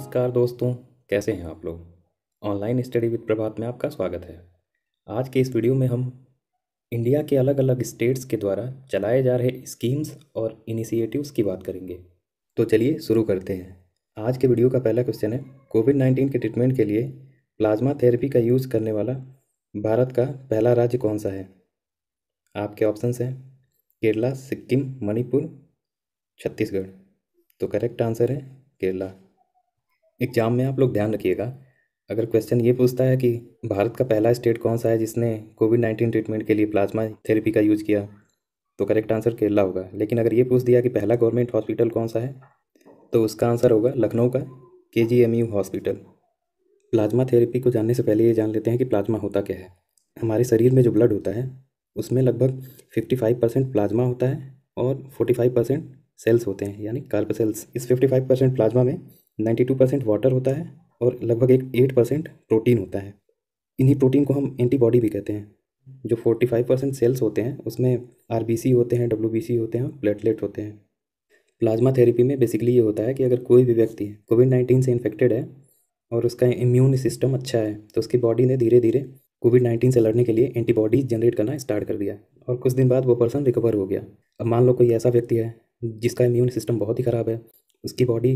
नमस्कार दोस्तों कैसे हैं आप लोग ऑनलाइन स्टडी विद प्रभात में आपका स्वागत है आज के इस वीडियो में हम इंडिया के अलग अलग स्टेट्स के द्वारा चलाए जा रहे स्कीम्स और इनिशिएटिव्स की बात करेंगे तो चलिए शुरू करते हैं आज के वीडियो का पहला क्वेश्चन है कोविड नाइन्टीन के ट्रीटमेंट के लिए प्लाज्मा थेरेपी का यूज़ करने वाला भारत का पहला राज्य कौन सा है आपके ऑप्शन हैं केरला सिक्किम मणिपुर छत्तीसगढ़ तो करेक्ट आंसर है केरला एग्ज़ाम में आप लोग ध्यान रखिएगा अगर क्वेश्चन ये पूछता है कि भारत का पहला स्टेट कौन सा है जिसने कोविड नाइन्टीन ट्रीटमेंट के लिए प्लाज्मा थेरेपी का यूज़ किया तो करेक्ट आंसर केरला होगा लेकिन अगर ये पूछ दिया कि पहला गवर्नमेंट हॉस्पिटल कौन सा है तो उसका आंसर होगा लखनऊ का K G M U hospital plasma therapy को जानने से पहले ये जान लेते हैं कि प्लाज्मा होता क्या है हमारे शरीर में जो ब्लड होता है उसमें लगभग फिफ्टी फाइव परसेंट प्लाज्मा होता है और फोर्टी फाइव परसेंट सेल्स होते हैं यानी कार्प सेल्स इस फिफ्टी फाइव परसेंट प्लाज्मा में नाइन्टी टू परसेंट वाटर होता है और लगभग एक एट परसेंट प्रोटीन होता है इन्हीं प्रोटीन को हम एंटीबॉडी भी कहते हैं जो फोर्टी फाइव परसेंट सेल्स होते हैं उसमें आर बी सी होते हैं डब्ल्यू बी सी होते हैं प्लेटलेट होते हैं प्लाज्मा थेरेपी में बेसिकली ये होता है कि अगर कोई भी व्यक्ति कोविड नाइन्टीन से इन्फेक्टेड है और उसका इम्यून सिस्टम अच्छा है तो उसकी बॉडी ने धीरे धीरे कोविड नाइन्टीन से लड़ने के लिए एंटीबॉडीज जनरेट करना स्टार्ट कर दिया और कुछ दिन बाद वो पर्सन रिकवर हो गया अब मान लो कोई ऐसा व्यक्ति है जिसका इम्यून सिस्टम बहुत ही ख़राब है उसकी बॉडी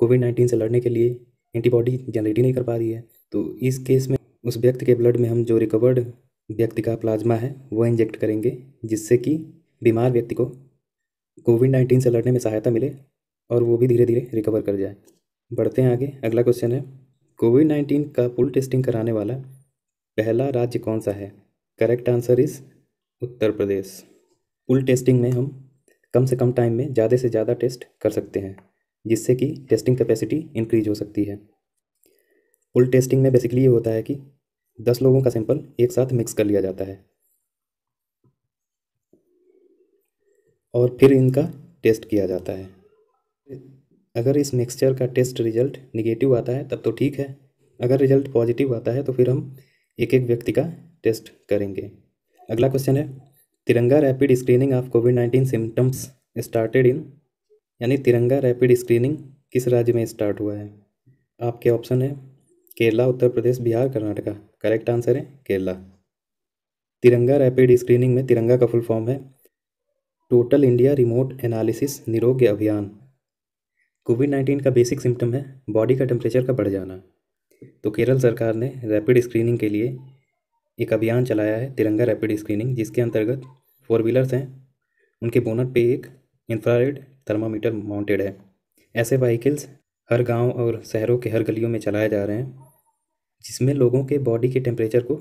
कोविड नाइन्टीन से लड़ने के लिए एंटीबॉडी जनरेट ही नहीं कर पा रही है तो इस केस में उस व्यक्ति के ब्लड में हम जो रिकवर्ड व्यक्ति का प्लाज्मा है वो इंजेक्ट करेंगे जिससे कि बीमार व्यक्ति को कोविड नाइन्टीन से लड़ने में सहायता मिले और वो भी धीरे धीरे रिकवर कर जाए बढ़ते हैं आगे अगला क्वेश्चन है कोविड नाइन्टीन का पुल टेस्टिंग कराने वाला पहला राज्य कौन सा है correct answer is Uttar Pradesh pool testing में हम कम से कम टाइम में ज़्यादा से ज़्यादा टेस्ट कर सकते हैं जिससे कि टेस्टिंग कैपेसिटी इंक्रीज हो सकती है पुल टेस्टिंग में बेसिकली ये होता है कि दस लोगों का सैंपल एक साथ मिक्स कर लिया जाता है और फिर इनका टेस्ट किया जाता है अगर इस मिक्सचर का टेस्ट रिजल्ट निगेटिव आता है तब तो ठीक है अगर रिजल्ट पॉजिटिव आता है तो फिर हम एक एक व्यक्ति का टेस्ट करेंगे अगला क्वेश्चन है Tiranga rapid screening of COVID nineteen symptoms started in यानी तिरंगा रैपिड स्क्रीनिंग किस राज्य में स्टार्ट हुआ है आपके ऑप्शन है केरला उत्तर प्रदेश बिहार कर्नाटका करेक्ट आंसर है केरला तिरंगा रैपिड स्क्रीनिंग में तिरंगा का फुल फॉर्म है total India remote analysis Nirogya Abhiyan COVID nineteen का बेसिक सिम्टम है बॉडी का टेम्परेचर का बढ़ जाना तो केरल सरकार ने रैपिड स्क्रीनिंग के लिए एक अभियान चलाया है तिरंगा रैपिड स्क्रीनिंग जिसके अंतर्गत फोर व्हीलर्स हैं उनके बोनट पे एक इंफ्रारेड थर्मामीटर माउंटेड है ऐसे वहीकल्स हर गांव और शहरों के हर गलियों में चलाए जा रहे हैं जिसमें लोगों के बॉडी के टेम्परेचर को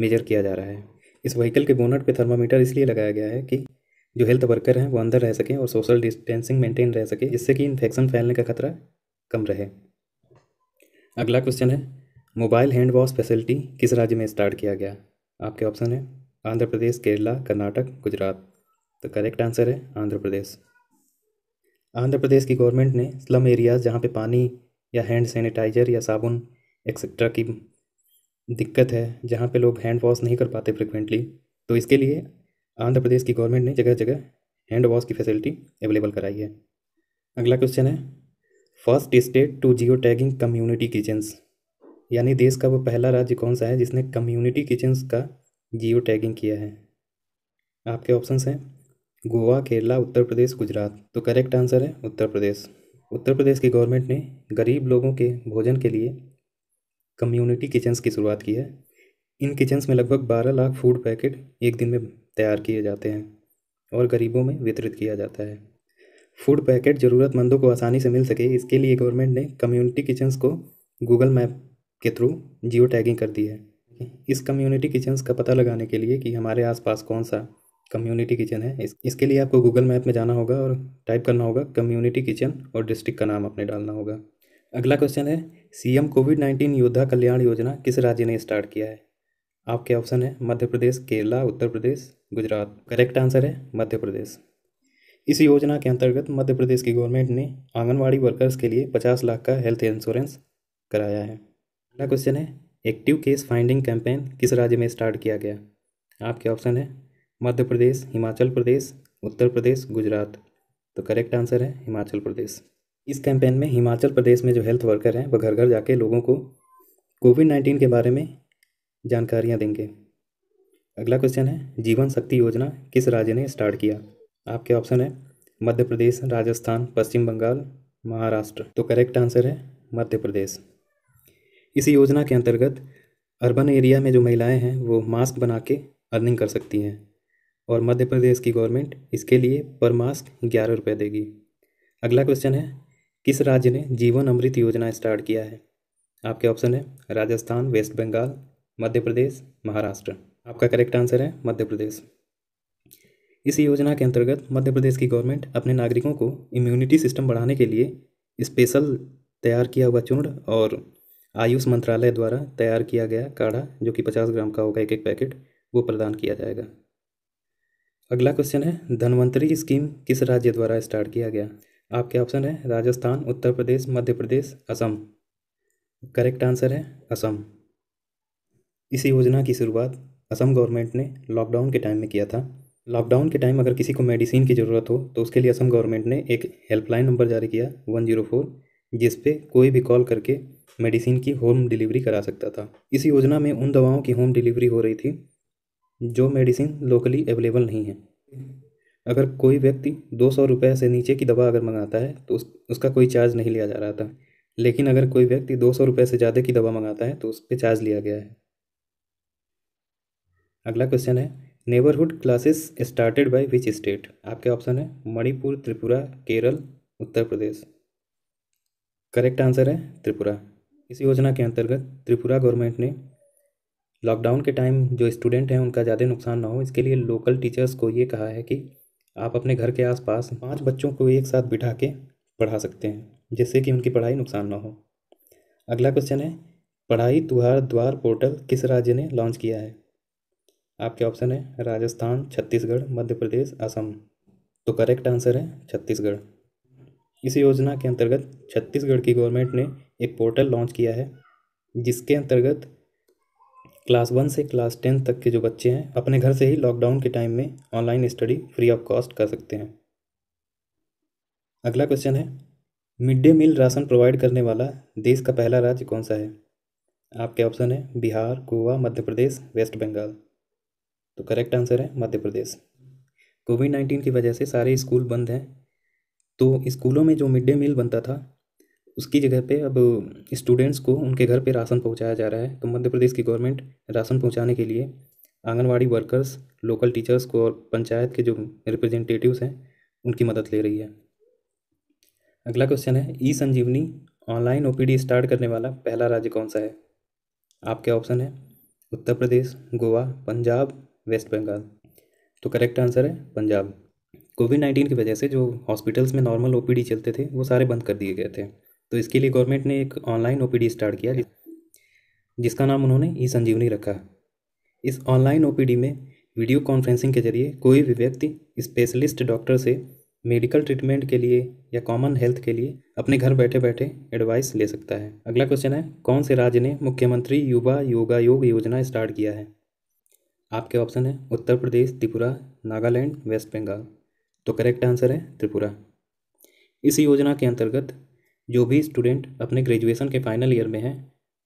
मेजर किया जा रहा है इस व्हीकल के बोनट पे थर्मामीटर इसलिए लगाया गया है कि जो हेल्थ वर्कर हैं वो अंदर रह सकें और सोशल डिस्टेंसिंग मेंटेन रह सके जिससे कि इन्फेक्शन फैलने का खतरा कम रहे अगला क्वेश्चन है मोबाइल हैंड वॉश फैसिलिटी किस राज्य में स्टार्ट किया गया आपके ऑप्शन है आंध्र प्रदेश केरला कर्नाटक गुजरात तो करेक्ट आंसर है आंध्र प्रदेश आंध्र प्रदेश की गवर्नमेंट ने स्लम एरियाज़ जहाँ पे पानी या हैंड सैनिटाइज़र या साबुन एक्सेट्रा की दिक्कत है जहाँ पे लोग हैंड वॉश नहीं कर पाते फ्रिक्वेंटली तो इसके लिए आंध्र प्रदेश की गवर्नमेंट ने जगह जगह हैंड वॉश की फैसिलिटी अवेलेबल कराई है अगला क्वेश्चन है first state to geo tagging community kitchens यानी देश का वो पहला राज्य कौन सा है जिसने कम्युनिटी किचन्स का जियो टैगिंग किया है आपके ऑप्शंस हैं गोवा केरला उत्तर प्रदेश गुजरात तो करेक्ट आंसर है उत्तर प्रदेश उत्तर प्रदेश की गवर्नमेंट ने गरीब लोगों के भोजन के लिए कम्युनिटी किचन्स की शुरुआत की है इन किचन्स में लगभग बारह लाख फूड पैकेट एक दिन में तैयार किए जाते हैं और गरीबों में वितरित किया जाता है फूड पैकेट ज़रूरतमंदों को आसानी से मिल सके इसके लिए गवर्नमेंट ने कम्युनिटी किचन्स को गूगल मैप के थ्रू जियो टैगिंग कर दी है इस कम्युनिटी किचन्स का पता लगाने के लिए कि हमारे आसपास कौन सा कम्युनिटी किचन है इस, इसके लिए आपको गूगल मैप में जाना होगा और टाइप करना होगा कम्युनिटी किचन और डिस्ट्रिक्ट का नाम अपने डालना होगा अगला क्वेश्चन है सीएम कोविड नाइन्टीन योद्धा कल्याण योजना किस राज्य ने स्टार्ट किया है आपके ऑप्शन है मध्य प्रदेश केरला उत्तर प्रदेश गुजरात करेक्ट आंसर है मध्य प्रदेश इस योजना के अंतर्गत मध्य प्रदेश की गवर्नमेंट ने आंगनवाड़ी वर्कर्स के लिए पचास लाख का हेल्थ इंश्योरेंस कराया है अगला क्वेश्चन है एक्टिव केस फाइंडिंग कैंपेन किस राज्य में स्टार्ट किया गया आपके ऑप्शन है मध्य प्रदेश हिमाचल प्रदेश उत्तर प्रदेश गुजरात तो करेक्ट आंसर है हिमाचल प्रदेश इस कैंपेन में हिमाचल प्रदेश में जो हेल्थ वर्कर हैं वह घर घर जाके लोगों को कोविड नाइन्टीन के बारे में जानकारियाँ देंगे अगला क्वेश्चन है जीवन शक्ति योजना किस राज्य ने स्टार्ट किया आपके ऑप्शन है मध्य प्रदेश राजस्थान पश्चिम बंगाल महाराष्ट्र तो करेक्ट आंसर है मध्य प्रदेश इस योजना के अंतर्गत अर्बन एरिया में जो महिलाएं हैं वो मास्क बना के अर्निंग कर सकती हैं और मध्य प्रदेश की गवर्नमेंट इसके लिए पर मास्क ग्यारह रुपये देगी अगला क्वेश्चन है किस राज्य ने जीवन अमृत योजना स्टार्ट किया है आपके ऑप्शन है राजस्थान वेस्ट बंगाल मध्य प्रदेश महाराष्ट्र आपका करेक्ट आंसर है मध्य प्रदेश इस योजना के अंतर्गत मध्य प्रदेश की गवर्नमेंट अपने नागरिकों को इम्यूनिटी सिस्टम बढ़ाने के लिए स्पेशल तैयार किया हुआ चूर्ण और आयुष मंत्रालय द्वारा तैयार किया गया काढ़ा जो कि पचास ग्राम का होगा एक एक पैकेट वो प्रदान किया जाएगा अगला क्वेश्चन है धनवंतरी स्कीम किस राज्य द्वारा स्टार्ट किया गया आपके ऑप्शन है राजस्थान उत्तर प्रदेश मध्य प्रदेश असम करेक्ट आंसर है असम इस योजना की शुरुआत असम गवर्नमेंट ने लॉकडाउन के टाइम में किया था लॉकडाउन के टाइम अगर किसी को मेडिसिन की ज़रूरत हो तो उसके लिए असम गवर्नमेंट ने एक हेल्पलाइन नंबर जारी किया वन जीरो फोर जिस पर कोई भी कॉल करके मेडिसिन की होम डिलीवरी करा सकता था इस योजना में उन दवाओं की होम डिलीवरी हो रही थी जो मेडिसिन लोकली अवेलेबल नहीं है अगर कोई व्यक्ति दो सौ रुपये से नीचे की दवा अगर मंगाता है तो उस, उसका कोई चार्ज नहीं लिया जा रहा था लेकिन अगर कोई व्यक्ति दो सौ रुपये से ज़्यादा की दवा मंगाता है तो उस पर चार्ज लिया गया है अगला क्वेश्चन है neighbourhood classes started by which state आपके ऑप्शन है मणिपुर त्रिपुरा केरल उत्तर प्रदेश करेक्ट आंसर है त्रिपुरा इस योजना के अंतर्गत त्रिपुरा गवर्नमेंट ने लॉकडाउन के टाइम जो स्टूडेंट हैं उनका ज़्यादा नुकसान ना हो इसके लिए लोकल टीचर्स को ये कहा है कि आप अपने घर के आसपास पांच बच्चों को एक साथ बिठा के पढ़ा सकते हैं जिससे कि उनकी पढ़ाई नुकसान ना हो अगला क्वेश्चन है पढ़ाई तुहार द्वार पोर्टल किस राज्य ने लॉन्च किया है आपके ऑप्शन है राजस्थान छत्तीसगढ़ मध्य प्रदेश असम तो करेक्ट आंसर है छत्तीसगढ़ इस योजना के अंतर्गत छत्तीसगढ़ की गवर्नमेंट ने एक पोर्टल लॉन्च किया है जिसके अंतर्गत क्लास वन से क्लास टेन तक के जो बच्चे हैं अपने घर से ही लॉकडाउन के टाइम में online study free of cost कर सकते हैं अगला क्वेश्चन है mid day meal ration provide करने वाला देश का पहला राज्य कौन सा है आपके ऑप्शन है बिहार गोवा मध्य प्रदेश वेस्ट बंगाल तो करेक्ट आंसर है मध्य प्रदेश कोविड नाइन्टीन की वजह से सारे स्कूल बंद हैं तो स्कूलों में जो मिड डे मील बनता था उसकी जगह पे अब स्टूडेंट्स को उनके घर पे राशन पहुंचाया जा रहा है तो मध्य प्रदेश की गवर्नमेंट राशन पहुंचाने के लिए आंगनवाड़ी वर्कर्स लोकल टीचर्स को और पंचायत के जो रिप्रेजेंटेटिव्स हैं उनकी मदद ले रही है अगला क्वेश्चन है ई संजीवनी ऑनलाइन ओ स्टार्ट करने वाला पहला राज्य कौन सा है आपके ऑप्शन है उत्तर प्रदेश गोवा पंजाब वेस्ट बंगाल तो करेक्ट आंसर है पंजाब कोविड नाइन्टीन की वजह से जो हॉस्पिटल्स में नॉर्मल ओपीडी चलते थे वो सारे बंद कर दिए गए थे तो इसके लिए गवर्नमेंट ने एक ऑनलाइन ओ स्टार्ट किया जिसका नाम उन्होंने ई संजीवनी रखा इस ऑनलाइन ओ में वीडियो कॉन्फ्रेंसिंग के जरिए कोई भी व्यक्ति स्पेशलिस्ट डॉक्टर से मेडिकल ट्रीटमेंट के लिए या कॉमन हेल्थ के लिए अपने घर बैठे बैठे एडवाइस ले सकता है अगला क्वेश्चन है कौन से राज्य ने मुख्यमंत्री युवा योगा योग योजना स्टार्ट किया है आपके ऑप्शन है उत्तर प्रदेश त्रिपुरा नागालैंड वेस्ट बंगाल तो करेक्ट आंसर है त्रिपुरा इस योजना के अंतर्गत जो भी स्टूडेंट अपने ग्रेजुएशन के फाइनल ईयर में हैं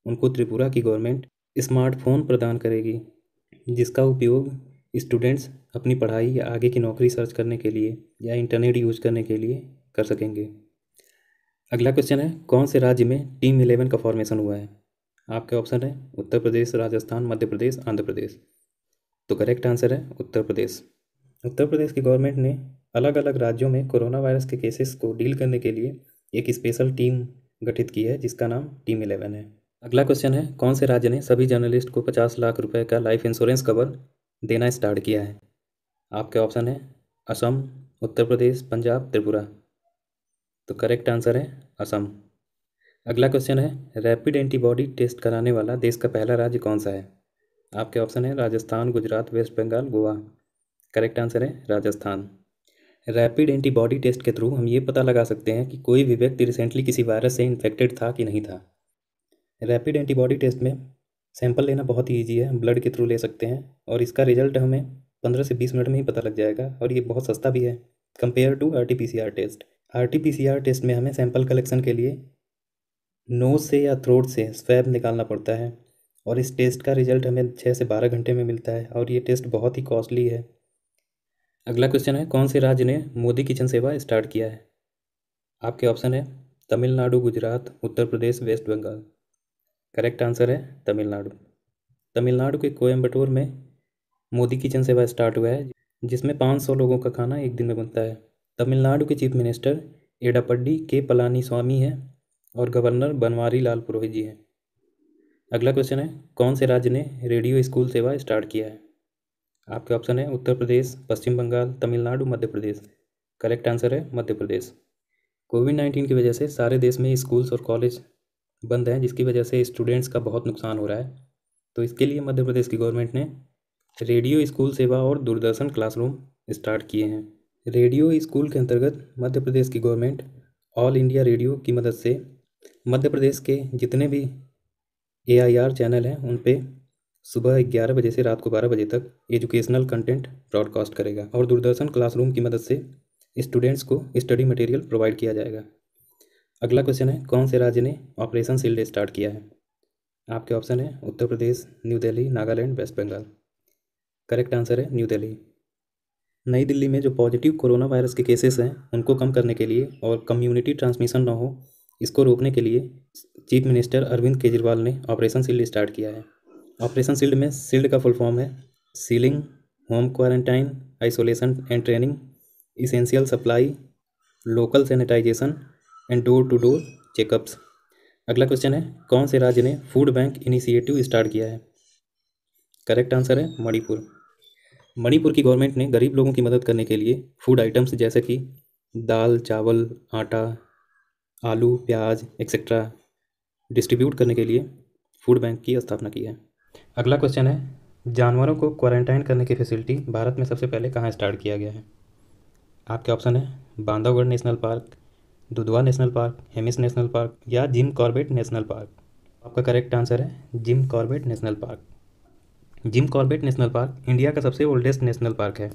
उनको त्रिपुरा की गवर्नमेंट स्मार्टफोन प्रदान करेगी जिसका उपयोग स्टूडेंट्स अपनी पढ़ाई या आगे की नौकरी सर्च करने के लिए या इंटरनेट यूज करने के लिए कर सकेंगे अगला क्वेश्चन है कौन से राज्य में टीम इलेवन का फॉर्मेशन हुआ है आपके ऑप्शन है उत्तर प्रदेश राजस्थान मध्य प्रदेश आंध्र प्रदेश तो करेक्ट आंसर है उत्तर प्रदेश उत्तर प्रदेश की गवर्नमेंट ने अलग अलग राज्यों में कोरोना वायरस के केसेस को डील करने के लिए एक स्पेशल टीम गठित की है जिसका नाम टीम इलेवन है अगला क्वेश्चन है कौन से राज्य ने सभी जर्नलिस्ट को पचास लाख रुपये का लाइफ इंश्योरेंस कवर देना स्टार्ट किया है आपके ऑप्शन है असम उत्तर प्रदेश पंजाब त्रिपुरा तो करेक्ट आंसर है असम अगला क्वेश्चन है रैपिड एंटीबॉडी टेस्ट कराने वाला देश का पहला राज्य कौन सा है आपके ऑप्शन है Rajasthan Gujarat West Bengal Goa correct answer है राजस्थान रैपिड एंटीबॉडी टेस्ट के थ्रू हम ये पता लगा सकते हैं कि कोई भी व्यक्ति रिसेंटली किसी वायरस से इन्फेक्टेड था कि नहीं था रैपिड एंटीबॉडी टेस्ट में सैंपल लेना बहुत ही ईजी है हम ब्लड के थ्रू ले सकते हैं और इसका रिजल्ट हमें पंद्रह से बीस मिनट में ही पता लग जाएगा और ये बहुत सस्ता भी है compare to R T P C R test R T P C R test में हमें सैंपल कलेक्शन के लिए नोज से या थ्रोट से स्वैब निकालना पड़ता है और इस टेस्ट का रिजल्ट हमें छः से बारह घंटे में मिलता है और ये टेस्ट बहुत ही कॉस्टली है अगला क्वेश्चन है कौन से राज्य ने मोदी किचन सेवा स्टार्ट किया है आपके ऑप्शन है Tamil Nadu Gujarat Uttar Pradesh West Bengal correct answer है तमिलनाडु तमिलनाडु के कोयम्बटूर में मोदी किचन सेवा स्टार्ट हुआ है जिसमें 500 लोगों का खाना एक दिन में बनता है तमिलनाडु के चीफ मिनिस्टर एडापड्डी के पलानी स्वामी हैं और गवर्नर बनवारी लाल पुरोहित जी हैं अगला क्वेश्चन है कौन से राज्य ने रेडियो स्कूल सेवा स्टार्ट किया है आपके ऑप्शन है उत्तर प्रदेश पश्चिम बंगाल तमिलनाडु मध्य प्रदेश करेक्ट आंसर है मध्य प्रदेश कोविड नाइन्टीन की वजह से सारे देश में स्कूल्स और कॉलेज बंद हैं जिसकी वजह से स्टूडेंट्स का बहुत नुकसान हो रहा है तो इसके लिए मध्य प्रदेश की गवर्नमेंट ने रेडियो स्कूल सेवा और दूरदर्शन क्लासरूम स्टार्ट किए हैं रेडियो स्कूल के अंतर्गत मध्य प्रदेश की गवर्नमेंट ऑल इंडिया रेडियो की मदद से मध्य प्रदेश के जितने भी ए चैनल हैं उन पर सुबह ग्यारह बजे से रात को बारह बजे तक एजुकेशनल कंटेंट ब्रॉडकास्ट करेगा और दूरदर्शन क्लासरूम की मदद से स्टूडेंट्स को स्टडी मटेरियल प्रोवाइड किया जाएगा अगला क्वेश्चन है कौन से राज्य ने ऑपरेशन सील्ड स्टार्ट किया है आपके ऑप्शन है Uttar Pradesh New Delhi Nagaland West Bengal correct answer है न्यू दिल्ली नई दिल्ली में जो पॉजिटिव कोरोना वायरस के केसेस हैं उनको कम करने के लिए और कम्युनिटी ट्रांसमिशन ना हो इसको रोकने के लिए चीफ मिनिस्टर अरविंद केजरीवाल ने ऑपरेशन सील्ड स्टार्ट किया है ऑपरेशन सील्ड में सील्ड का फुल फॉर्म है sealing home quarantine isolation and training essential supply local sanitisation and door to door checkups अगला क्वेश्चन है कौन से राज्य ने फूड बैंक इनिशिएटिव स्टार्ट किया है करेक्ट आंसर है मणिपुर मणिपुर की गवर्नमेंट ने गरीब लोगों की मदद करने के लिए फूड आइटम्स जैसे कि दाल चावल आटा आलू प्याज एक्सेट्रा डिस्ट्रीब्यूट करने के लिए फूड बैंक की स्थापना की है अगला क्वेश्चन है जानवरों को क्वारंटाइन करने की फैसिलिटी भारत में सबसे पहले कहाँ स्टार्ट किया गया है आपके ऑप्शन है Bandhavgarh National Park Dudhwa National Park Hemis National Park या जिम कॉर्बेट नेशनल पार्क आपका करेक्ट आंसर है Jim Corbett National Park Jim Corbett National Park India का सबसे ओल्डेस्ट नेशनल पार्क है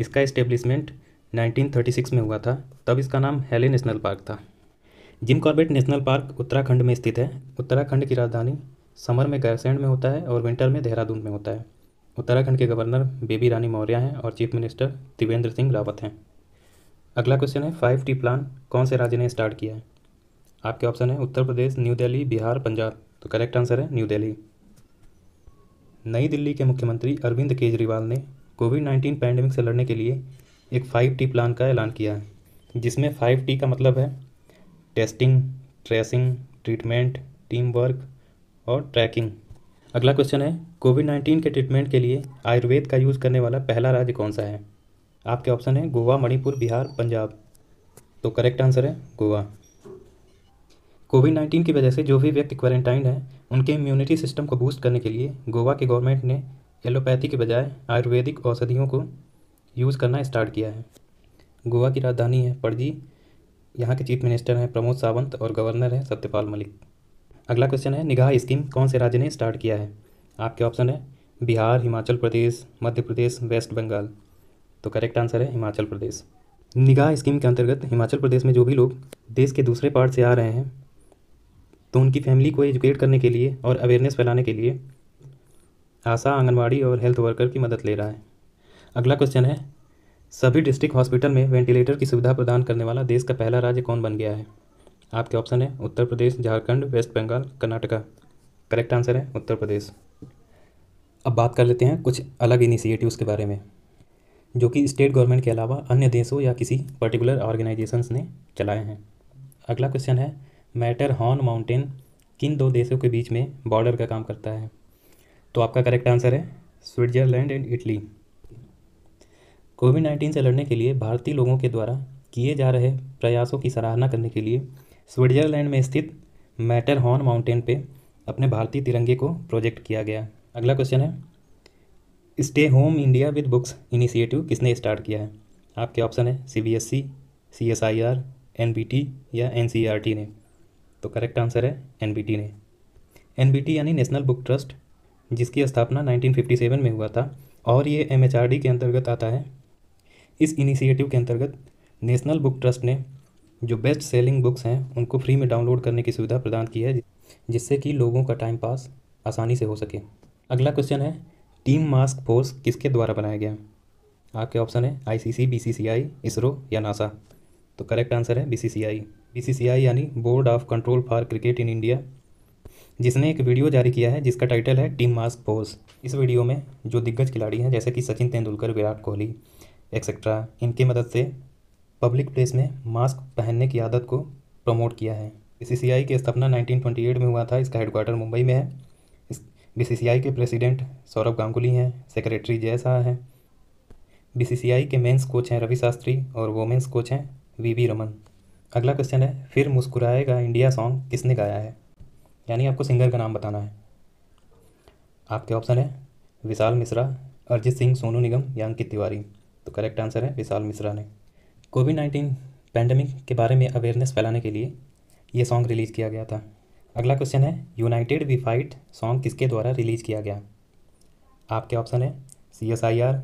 इसका इस्टेब्लिशमेंट 1936 में हुआ था तब इसका नाम हेली नेशनल पार्क था Jim Corbett National Park Uttarakhand में स्थित है उत्तराखंड की राजधानी समर में गैरसैंड में होता है और विंटर में देहरादून में होता है उत्तराखंड के गवर्नर बेबी रानी मौर्य हैं और चीफ मिनिस्टर त्रिवेंद्र सिंह रावत हैं अगला क्वेश्चन है फाइव टी प्लान कौन से राज्य ने स्टार्ट किया है आपके ऑप्शन है उत्तर प्रदेश न्यू दिल्ली बिहार पंजाब तो करेक्ट आंसर है न्यू दिल्ली नई दिल्ली के मुख्यमंत्री अरविंद केजरीवाल ने कोविड नाइन्टीन पैंडमिक से लड़ने के लिए एक फाइव टी प्लान का ऐलान किया है जिसमें फाइव टी का मतलब है testing tracing treatment team work और ट्रैकिंग अगला क्वेश्चन है कोविड नाइन्टीन के ट्रीटमेंट के लिए आयुर्वेद का यूज़ करने वाला पहला राज्य कौन सा है आपके ऑप्शन है गोवा मणिपुर बिहार पंजाब तो करेक्ट आंसर है गोवा कोविड नाइन्टीन की वजह से जो भी व्यक्ति क्वारंटाइन है उनके इम्यूनिटी सिस्टम को बूस्ट करने के लिए गोवा के गवर्नमेंट ने एलोपैथी के बजाय आयुर्वेदिक औषधियों को यूज़ करना स्टार्ट किया है गोवा की राजधानी है पणजी यहाँ के चीफ मिनिस्टर हैं प्रमोद सावंत और गवर्नर हैं सत्यपाल मलिक अगला क्वेश्चन है निगाह स्कीम कौन से राज्य ने स्टार्ट किया है आपके ऑप्शन है बिहार हिमाचल प्रदेश मध्य प्रदेश वेस्ट बंगाल तो करेक्ट आंसर है हिमाचल प्रदेश निगाह स्कीम के अंतर्गत हिमाचल प्रदेश में जो भी लोग देश के दूसरे पार्ट से आ रहे हैं तो उनकी फैमिली को एजुकेट करने के लिए और अवेयरनेस फैलाने के लिए आशा आंगनबाड़ी और हेल्थ वर्कर की मदद ले रहा है अगला क्वेश्चन है सभी डिस्ट्रिक्ट हॉस्पिटल में वेंटिलेटर की सुविधा प्रदान करने वाला देश का पहला राज्य कौन बन गया है आपके ऑप्शन है Uttar Pradesh Jharkhand West Bengal Karnataka correct answer है उत्तर प्रदेश अब बात कर लेते हैं कुछ अलग इनिशिएटिव्स के बारे में जो कि स्टेट गवर्नमेंट के अलावा अन्य देशों या किसी पर्टिकुलर ऑर्गेनाइजेशंस ने चलाए हैं अगला क्वेश्चन है मैटर हॉर्न माउंटेन किन दो देशों के बीच में बॉर्डर का काम करता है तो आपका करेक्ट आंसर है Switzerland and Italy COVID nineteen से लड़ने के लिए भारतीय लोगों के द्वारा किए जा रहे प्रयासों की सराहना करने के लिए स्विट्जरलैंड में स्थित मैटरहॉर्न माउंटेन पे अपने भारतीय तिरंगे को प्रोजेक्ट किया गया अगला क्वेश्चन है stay home India with books initiative किसने स्टार्ट किया है आपके ऑप्शन है C B S C C S I R N B T या एन सी आर टी ने तो करेक्ट आंसर है एन बी टी ने एन बी टी यानी नेशनल बुक ट्रस्ट जिसकी स्थापना 1957 में हुआ था और ये एम एच आर डी के अंतर्गत आता है इस इनिशिएटिव के अंतर्गत नेशनल बुक ट्रस्ट ने जो बेस्ट सेलिंग बुक्स हैं उनको फ्री में डाउनलोड करने की सुविधा प्रदान की है जिससे कि लोगों का टाइम पास आसानी से हो सके अगला क्वेश्चन है टीम मास्क फोर्स किसके द्वारा बनाया गया आपके ऑप्शन है आईसीसी, बीसीसीआई, इसरो या नासा तो करेक्ट आंसर है बीसीसीआई बीसीसीआई यानी board of control for cricket in India जिसने एक वीडियो जारी किया है जिसका टाइटल है टीम मास्क फोर्स इस वीडियो में जो दिग्गज खिलाड़ी हैं जैसे कि सचिन तेंदुलकर विराट कोहली एक्सेट्रा इनकी मदद से पब्लिक प्लेस में मास्क पहनने की आदत को प्रमोट किया है बीसीसीआई की स्थापना 1928 में हुआ था इसका हेडक्वार्टर मुंबई में है इस बीसीसीआई के प्रेसिडेंट सौरभ गांगुली हैं सेक्रेटरी जय शाह हैं बीसीसीआई के मेंस कोच हैं रवि शास्त्री और वोमेंस कोच हैं वी वी रमन अगला क्वेश्चन है फिर मुस्कुराएगा इंडिया सॉन्ग किसने गाया है यानी आपको सिंगर का नाम बताना है आपके ऑप्शन है विशाल मिश्रा अरिजीत सिंह सोनू निगम या अंकित तिवारी तो करेक्ट आंसर है विशाल मिश्रा ने कोविड नाइन्टीन पैंडमिक के बारे में अवेयरनेस फैलाने के लिए ये सॉन्ग रिलीज़ किया गया था अगला क्वेश्चन है यूनाइटेड वी फाइट सॉन्ग किसके द्वारा रिलीज़ किया गया आपके ऑप्शन है C S I R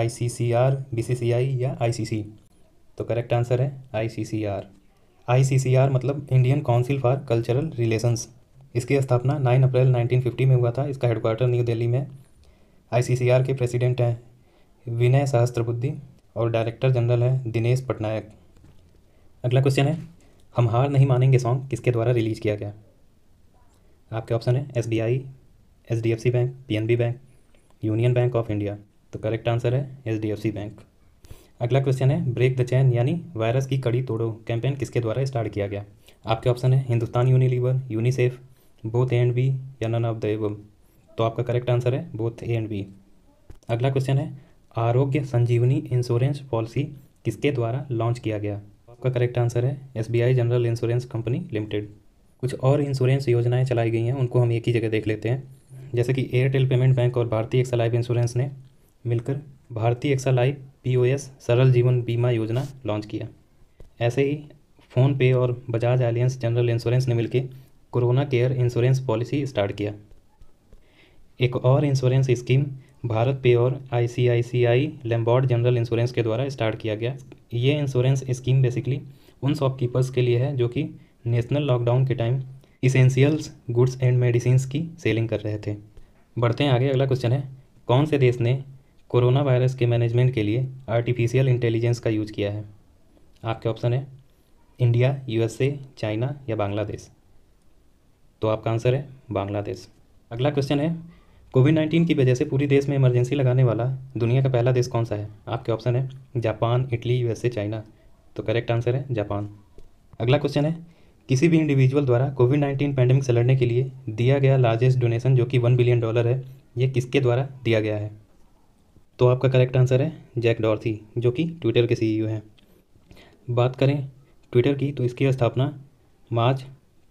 I C C R B C C I या आई सी सी तो करेक्ट आंसर है I C C R I C C R मतलब Indian council for cultural relations इसकी स्थापना 9 अप्रैल 1950 में हुआ था इसका हेडक्वार्टर न्यू दिल्ली में आई सी सी आर के प्रेसिडेंट हैं विनय सहस्त्रबुद्धि और डायरेक्टर जनरल है दिनेश पटनायक अगला क्वेश्चन है हम हार नहीं मानेंगे सॉन्ग किसके द्वारा रिलीज किया गया आपके ऑप्शन तो है S B I H D F C bank P N B bank union bank of India तो करेक्ट आंसर है H D F C bank अगला क्वेश्चन है ब्रेक द चैन यानी वायरस की कड़ी तोड़ो कैंपेन किसके द्वारा स्टार्ट किया गया आपके ऑप्शन है Hindustan Unilever UNICEF both A and B या नन ऑफ द एवम तो आपका करेक्ट आंसर है बोथ ए एंड बी अगला क्वेश्चन है आरोग्य संजीवनी इंश्योरेंस पॉलिसी किसके द्वारा लॉन्च किया गया आपका करेक्ट आंसर है S general insurance company limited कुछ और इंश्योरेंस योजनाएं चलाई गई हैं उनको हम एक ही जगह देख लेते हैं जैसे कि एयरटेल पेमेंट बैंक और भारतीय एक्सा लाइफ इंश्योरेंस ने मिलकर भारतीय एक्सा लाइफ पी सरल जीवन बीमा योजना लॉन्च किया ऐसे ही फ़ोनपे और बजाज एलियंस जनरल इंश्योरेंस ने मिलकर corona care insurance policy start किया एक और इंश्योरेंस स्कीम भारत पे और आई सी आई सी आई लेम्बॉर्ड जनरल इंश्योरेंस के द्वारा स्टार्ट किया गया ये इंश्योरेंस स्कीम बेसिकली उन शॉपकीपर्स के लिए है जो कि नेशनल लॉकडाउन के time essentials goods and medicine की सेलिंग कर रहे थे बढ़ते हैं आगे अगला क्वेश्चन है कौन से देश ने कोरोना वायरस के मैनेजमेंट के लिए आर्टिफिशियल इंटेलिजेंस का यूज किया है आपके ऑप्शन है इंडिया यूएसए चाइना या बांग्लादेश तो आपका आंसर है बांग्लादेश अगला क्वेश्चन है कोविड नाइन्टीन की वजह से पूरी देश में इमरजेंसी लगाने वाला दुनिया का पहला देश कौन सा है आपके ऑप्शन है जापान इटली यूएसए चाइना तो करेक्ट आंसर है जापान अगला क्वेश्चन है किसी भी इंडिविजुअल द्वारा कोविड नाइन्टीन पैंडेमिक से लड़ने के लिए दिया गया लार्जेस्ट डोनेशन जो कि वन बिलियन डॉलर है ये किसके द्वारा दिया गया है तो आपका करेक्ट आंसर है जैक डॉर्थी जो कि ट्विटर के सीईओ e हैं बात करें ट्विटर की तो इसकी स्थापना मार्च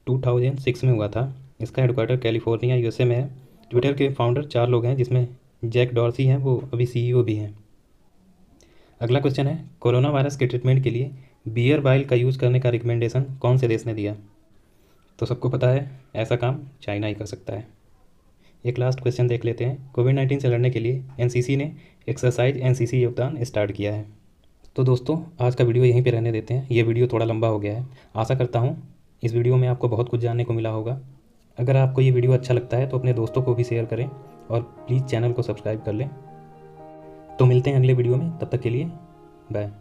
2006 में हुआ था इसका हेडक्वार्टर कैलिफोर्निया यूएसए में है ट्विटर के फाउंडर चार लोग हैं जिसमें जैक डॉर्सी हैं वो अभी सीईओ भी हैं अगला क्वेश्चन है कोरोना वायरस के ट्रीटमेंट के लिए बियर बाइल का यूज़ करने का रिकमेंडेशन कौन से देश ने दिया तो सबको पता है ऐसा काम चाइना ही कर सकता है एक लास्ट क्वेश्चन देख लेते हैं कोविड नाइन्टीन से लड़ने के लिए एनसीसी ने एक्सरसाइज एनसीसी योगदान स्टार्ट किया है तो दोस्तों आज का वीडियो यहीं पे रहने देते हैं ये वीडियो थोड़ा लंबा हो गया है आशा करता हूँ इस वीडियो में आपको बहुत कुछ जानने को मिला होगा अगर आपको ये वीडियो अच्छा लगता है तो अपने दोस्तों को भी शेयर करें और प्लीज़ चैनल को सब्सक्राइब कर लें तो मिलते हैं अगले वीडियो में तब तक के लिए बाय